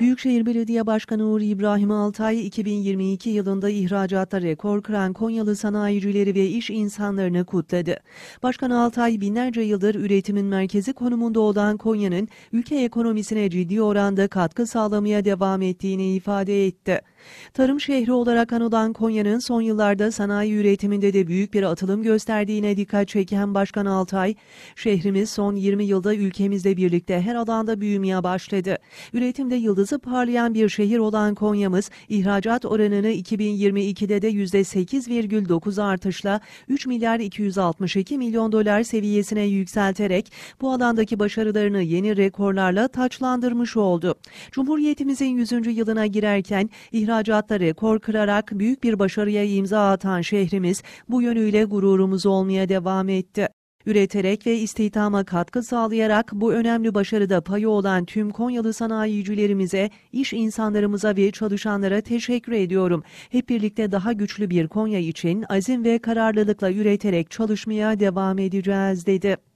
Büyükşehir Belediye Başkanı Uğur İbrahim Altay, 2022 yılında ihracatta rekor kıran Konyalı sanayicileri ve iş insanlarını kutladı. Başkan Altay, binlerce yıldır üretimin merkezi konumunda olan Konya'nın ülke ekonomisine ciddi oranda katkı sağlamaya devam ettiğini ifade etti. Tarım şehri olarak anılan Konya'nın son yıllarda sanayi üretiminde de büyük bir atılım gösterdiğine dikkat çeken Başkan Altay, şehrimiz son 20 yılda ülkemizle birlikte her alanda büyümeye başladı. Üretimde yıldız yıldızı parlayan bir şehir olan Konya'mız ihracat oranını 2022'de de %8,9 artışla 3 milyar 262 milyon dolar seviyesine yükselterek bu alandaki başarılarını yeni rekorlarla taçlandırmış oldu. Cumhuriyetimizin 100. yılına girerken ihracatta rekor kırarak büyük bir başarıya imza atan şehrimiz bu yönüyle gururumuz olmaya devam etti. Üreterek ve istihdama katkı sağlayarak bu önemli başarıda payı olan tüm Konyalı sanayicilerimize, iş insanlarımıza ve çalışanlara teşekkür ediyorum. Hep birlikte daha güçlü bir Konya için azim ve kararlılıkla üreterek çalışmaya devam edeceğiz dedi.